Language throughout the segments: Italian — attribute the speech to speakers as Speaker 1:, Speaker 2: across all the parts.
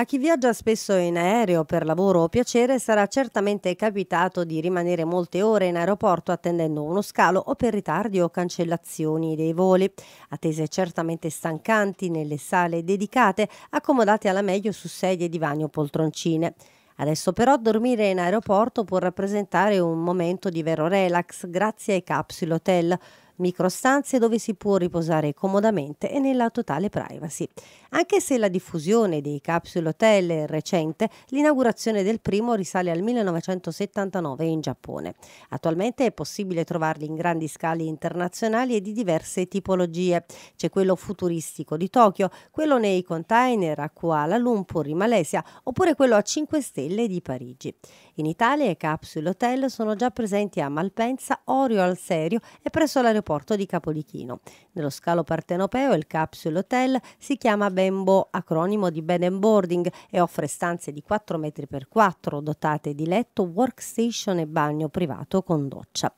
Speaker 1: A chi viaggia spesso in aereo per lavoro o piacere sarà certamente capitato di rimanere molte ore in aeroporto attendendo uno scalo o per ritardi o cancellazioni dei voli. Attese certamente stancanti nelle sale dedicate, accomodate alla meglio su sedie, divani o poltroncine. Adesso però dormire in aeroporto può rappresentare un momento di vero relax grazie ai capsule hotel microstanze dove si può riposare comodamente e nella totale privacy. Anche se la diffusione dei capsule hotel è recente, l'inaugurazione del primo risale al 1979 in Giappone. Attualmente è possibile trovarli in grandi scali internazionali e di diverse tipologie. C'è quello futuristico di Tokyo, quello nei container a Kuala Lumpur in Malesia, oppure quello a 5 stelle di Parigi. In Italia i capsule hotel sono già presenti a Malpensa, Orio al Serio e presso l'aeroporto porto di Capolichino. Nello scalo partenopeo il capsule hotel si chiama Bembo, acronimo di Bed and Boarding, e offre stanze di 4 metri x 4 dotate di letto, workstation e bagno privato con doccia.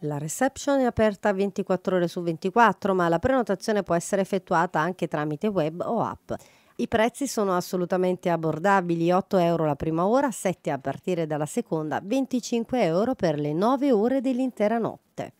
Speaker 1: La reception è aperta 24 ore su 24, ma la prenotazione può essere effettuata anche tramite web o app. I prezzi sono assolutamente abbordabili, 8 euro la prima ora, 7 a partire dalla seconda, 25 euro per le 9 ore dell'intera notte.